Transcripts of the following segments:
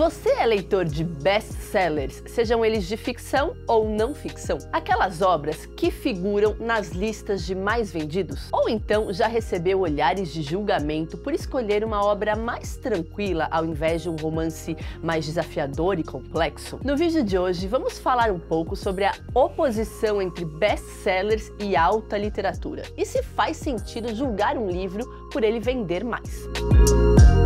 Você é leitor de best-sellers, sejam eles de ficção ou não ficção, aquelas obras que figuram nas listas de mais vendidos? Ou então já recebeu olhares de julgamento por escolher uma obra mais tranquila ao invés de um romance mais desafiador e complexo? No vídeo de hoje vamos falar um pouco sobre a oposição entre best-sellers e alta literatura e se faz sentido julgar um livro por ele vender mais. Música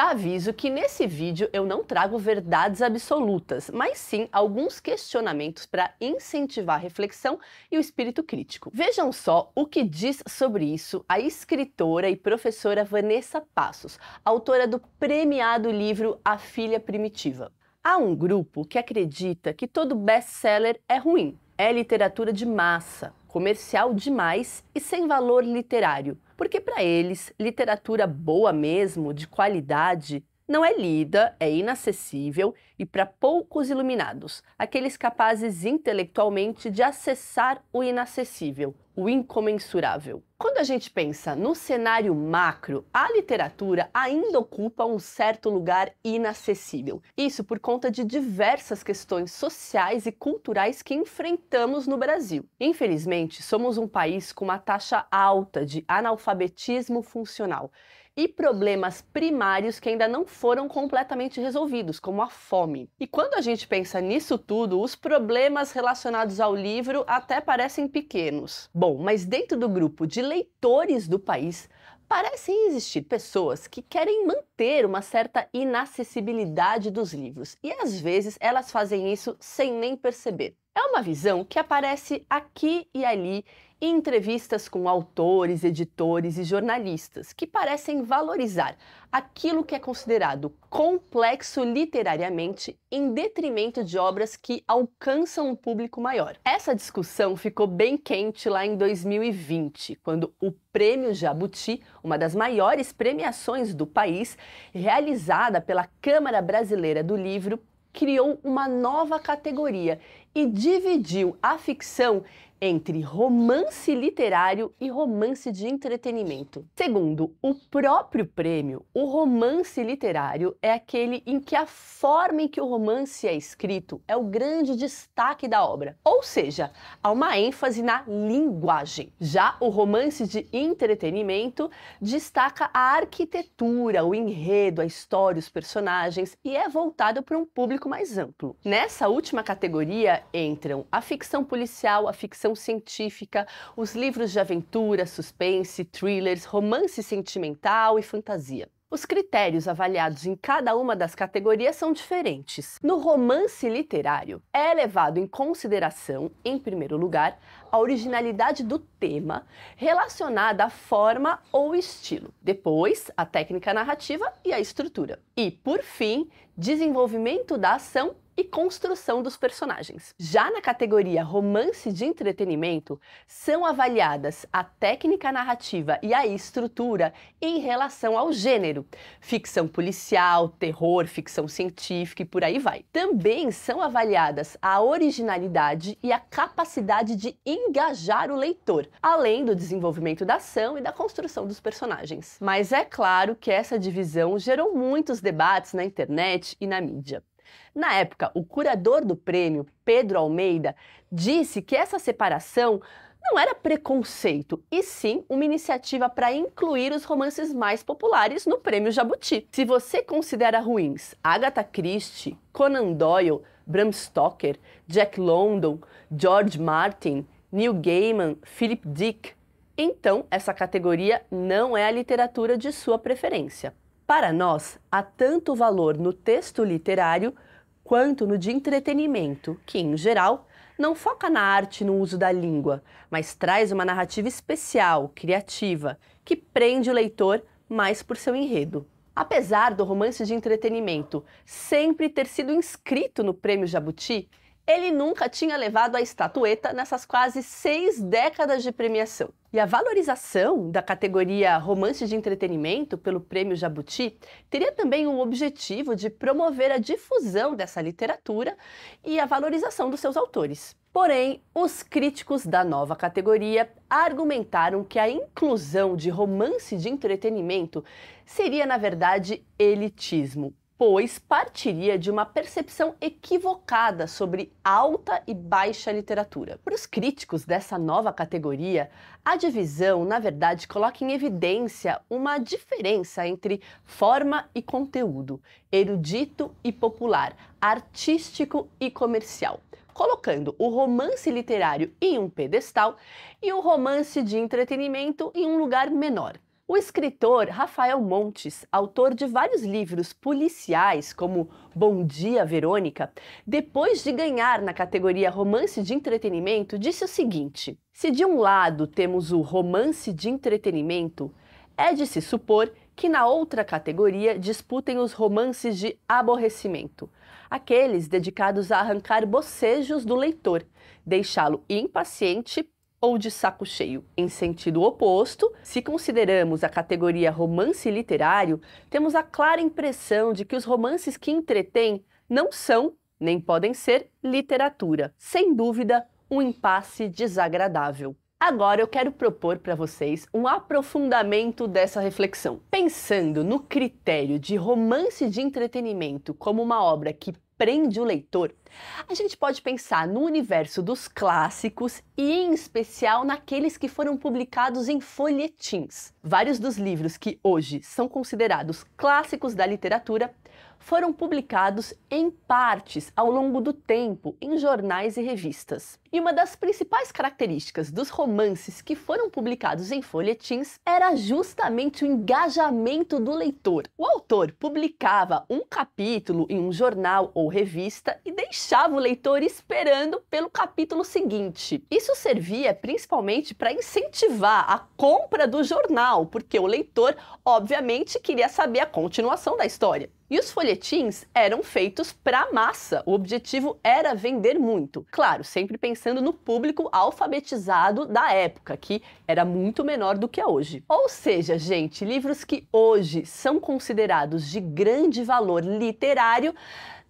Já aviso que nesse vídeo eu não trago verdades absolutas, mas sim alguns questionamentos para incentivar a reflexão e o espírito crítico. Vejam só o que diz sobre isso a escritora e professora Vanessa Passos, autora do premiado livro A Filha Primitiva. Há um grupo que acredita que todo best-seller é ruim, é literatura de massa, comercial demais e sem valor literário porque para eles, literatura boa mesmo, de qualidade, não é lida, é inacessível e para poucos iluminados, aqueles capazes intelectualmente de acessar o inacessível, o incomensurável. Quando a gente pensa no cenário macro, a literatura ainda ocupa um certo lugar inacessível. Isso por conta de diversas questões sociais e culturais que enfrentamos no Brasil. Infelizmente, somos um país com uma taxa alta de analfabetismo funcional e problemas primários que ainda não foram completamente resolvidos, como a fome. E quando a gente pensa nisso tudo, os problemas relacionados ao livro até parecem pequenos. Bom, mas dentro do grupo de leitores do país, parecem existir pessoas que querem manter uma certa inacessibilidade dos livros e às vezes elas fazem isso sem nem perceber. É uma visão que aparece aqui e ali e entrevistas com autores, editores e jornalistas que parecem valorizar aquilo que é considerado complexo literariamente em detrimento de obras que alcançam um público maior. Essa discussão ficou bem quente lá em 2020, quando o Prêmio Jabuti, uma das maiores premiações do país, realizada pela Câmara Brasileira do Livro, criou uma nova categoria e dividiu a ficção entre romance literário e romance de entretenimento. Segundo o próprio prêmio, o romance literário é aquele em que a forma em que o romance é escrito é o grande destaque da obra, ou seja, há uma ênfase na linguagem. Já o romance de entretenimento destaca a arquitetura, o enredo, a história, os personagens e é voltado para um público mais amplo. Nessa última categoria entram a ficção policial, a ficção ficção científica, os livros de aventura, suspense, thrillers, romance sentimental e fantasia. Os critérios avaliados em cada uma das categorias são diferentes. No romance literário, é levado em consideração, em primeiro lugar, a originalidade do tema relacionada à forma ou estilo, depois, a técnica narrativa e a estrutura, e, por fim, desenvolvimento da ação e construção dos personagens. Já na categoria romance de entretenimento, são avaliadas a técnica narrativa e a estrutura em relação ao gênero, ficção policial, terror, ficção científica e por aí vai. Também são avaliadas a originalidade e a capacidade de engajar o leitor, além do desenvolvimento da ação e da construção dos personagens. Mas é claro que essa divisão gerou muitos debates na internet e na mídia. Na época, o curador do prêmio, Pedro Almeida, disse que essa separação não era preconceito, e sim uma iniciativa para incluir os romances mais populares no Prêmio Jabuti. Se você considera ruins Agatha Christie, Conan Doyle, Bram Stoker, Jack London, George Martin, Neil Gaiman, Philip Dick, então essa categoria não é a literatura de sua preferência. Para nós, há tanto valor no texto literário quanto no de entretenimento, que, em geral, não foca na arte no uso da língua, mas traz uma narrativa especial, criativa, que prende o leitor mais por seu enredo. Apesar do romance de entretenimento sempre ter sido inscrito no Prêmio Jabuti, ele nunca tinha levado a estatueta nessas quase seis décadas de premiação. E a valorização da categoria Romance de Entretenimento pelo Prêmio Jabuti teria também o objetivo de promover a difusão dessa literatura e a valorização dos seus autores. Porém, os críticos da nova categoria argumentaram que a inclusão de romance de entretenimento seria, na verdade, elitismo pois partiria de uma percepção equivocada sobre alta e baixa literatura. Para os críticos dessa nova categoria, a divisão, na verdade, coloca em evidência uma diferença entre forma e conteúdo, erudito e popular, artístico e comercial. Colocando o romance literário em um pedestal e o romance de entretenimento em um lugar menor. O escritor Rafael Montes, autor de vários livros policiais, como Bom Dia Verônica, depois de ganhar na categoria Romance de Entretenimento, disse o seguinte: Se de um lado temos o romance de entretenimento, é de se supor que na outra categoria disputem os romances de aborrecimento, aqueles dedicados a arrancar bocejos do leitor, deixá-lo impaciente, ou de saco cheio. Em sentido oposto, se consideramos a categoria romance literário, temos a clara impressão de que os romances que entretêm não são, nem podem ser, literatura. Sem dúvida, um impasse desagradável. Agora eu quero propor para vocês um aprofundamento dessa reflexão. Pensando no critério de romance de entretenimento como uma obra que prende o leitor, a gente pode pensar no universo dos clássicos e, em especial, naqueles que foram publicados em folhetins. Vários dos livros que hoje são considerados clássicos da literatura foram publicados em partes ao longo do tempo em jornais e revistas. E uma das principais características dos romances que foram publicados em folhetins era justamente o engajamento do leitor. O autor publicava um capítulo em um jornal ou revista e deixava o leitor esperando pelo capítulo seguinte. Isso servia principalmente para incentivar a compra do jornal, porque o leitor, obviamente, queria saber a continuação da história. E os folhetins eram feitos para massa. O objetivo era vender muito. Claro, sempre pensando pensando no público alfabetizado da época, que era muito menor do que é hoje. Ou seja, gente, livros que hoje são considerados de grande valor literário,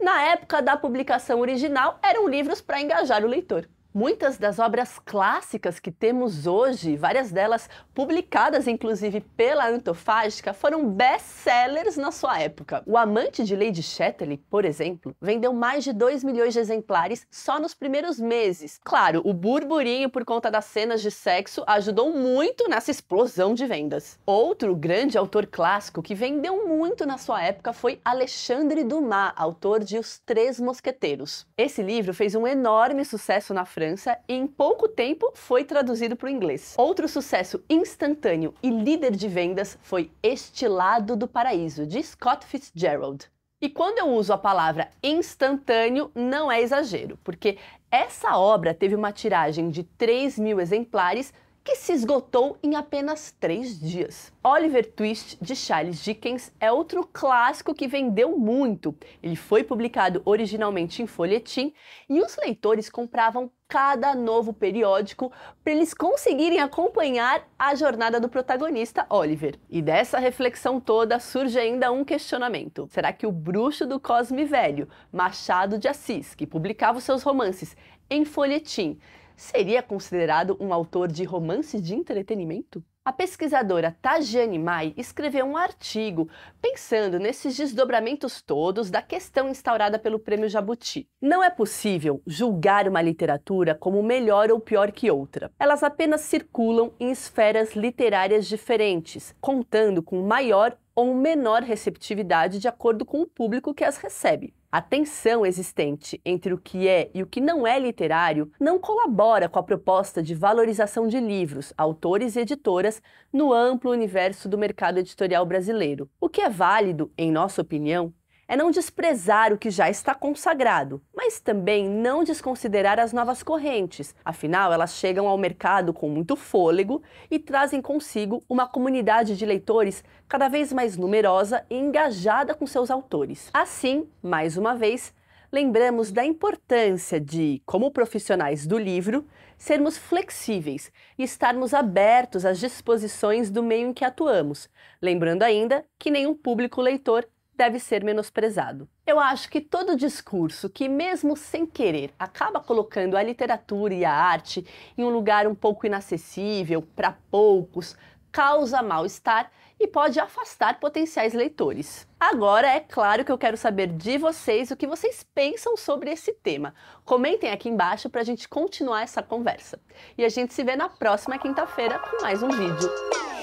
na época da publicação original eram livros para engajar o leitor. Muitas das obras clássicas que temos hoje, várias delas publicadas inclusive pela Antofágica, foram best-sellers na sua época. O Amante de Lady Chatterley, por exemplo, vendeu mais de 2 milhões de exemplares só nos primeiros meses. Claro, o burburinho por conta das cenas de sexo ajudou muito nessa explosão de vendas. Outro grande autor clássico que vendeu muito na sua época foi Alexandre Dumas, autor de Os Três Mosqueteiros. Esse livro fez um enorme sucesso na França França e em pouco tempo foi traduzido para o inglês. Outro sucesso instantâneo e líder de vendas foi Este Lado do Paraíso, de Scott Fitzgerald. E quando eu uso a palavra instantâneo, não é exagero, porque essa obra teve uma tiragem de 3 mil exemplares que se esgotou em apenas três dias. Oliver Twist, de Charles Dickens, é outro clássico que vendeu muito. Ele foi publicado originalmente em folhetim e os leitores compravam cada novo periódico para eles conseguirem acompanhar a jornada do protagonista Oliver. E dessa reflexão toda surge ainda um questionamento: será que o bruxo do Cosme Velho, Machado de Assis, que publicava os seus romances em folhetim, seria considerado um autor de romances de entretenimento? A pesquisadora Tajane Mai escreveu um artigo pensando nesses desdobramentos todos da questão instaurada pelo Prêmio Jabuti. Não é possível julgar uma literatura como melhor ou pior que outra. Elas apenas circulam em esferas literárias diferentes, contando com maior ou menor receptividade de acordo com o público que as recebe. A tensão existente entre o que é e o que não é literário não colabora com a proposta de valorização de livros, autores e editoras no amplo universo do mercado editorial brasileiro. O que é válido, em nossa opinião, é não desprezar o que já está consagrado, mas também não desconsiderar as novas correntes. Afinal, elas chegam ao mercado com muito fôlego e trazem consigo uma comunidade de leitores cada vez mais numerosa e engajada com seus autores. Assim, mais uma vez, lembramos da importância de, como profissionais do livro, sermos flexíveis e estarmos abertos às disposições do meio em que atuamos, lembrando ainda que nenhum público leitor deve ser menosprezado. Eu acho que todo discurso que, mesmo sem querer, acaba colocando a literatura e a arte em um lugar um pouco inacessível, para poucos, causa mal-estar e pode afastar potenciais leitores. Agora é claro que eu quero saber de vocês o que vocês pensam sobre esse tema. Comentem aqui embaixo para a gente continuar essa conversa. E a gente se vê na próxima quinta-feira com mais um vídeo.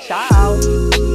Tchau!